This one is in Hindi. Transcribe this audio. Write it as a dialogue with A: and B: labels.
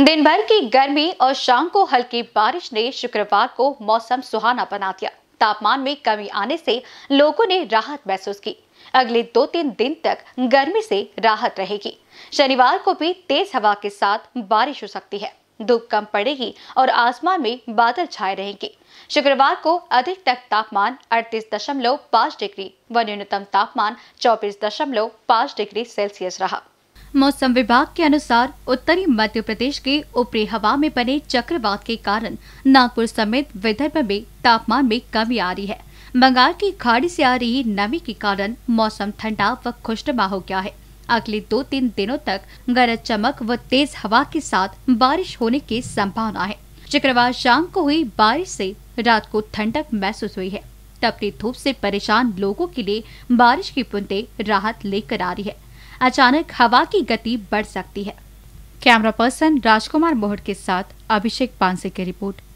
A: दिन भर की गर्मी और शाम को हल्की बारिश ने शुक्रवार को मौसम सुहाना बना दिया तापमान में कमी आने से लोगों ने राहत महसूस की अगले दो तीन दिन तक गर्मी से राहत रहेगी शनिवार को भी तेज हवा के साथ बारिश हो सकती है धूप कम पड़ेगी और आसमान में बादल छाए रहेंगे शुक्रवार को अधिक तक तापमान 38.5 डिग्री व न्यूनतम तापमान 24.5 डिग्री सेल्सियस रहा मौसम विभाग के अनुसार उत्तरी मध्य प्रदेश के ऊपरी हवा में बने चक्रवात के कारण नागपुर समेत विदर्भ में तापमान में कमी आ रही है बंगाल की खाड़ी से आ रही नमी के कारण मौसम ठंडा व खुशनुमा हो गया है अगले दो तीन दिनों तक गरज चमक व तेज हवा के साथ बारिश होने की संभावना है शुक्रवार शाम को हुई बारिश से रात को ठंडक महसूस हुई है तपती धूप से परेशान लोगों के लिए बारिश की बूंदे राहत लेकर आ रही है अचानक हवा की गति बढ़ सकती है कैमरा पर्सन राजकुमार मोहट के साथ अभिषेक पांसे की रिपोर्ट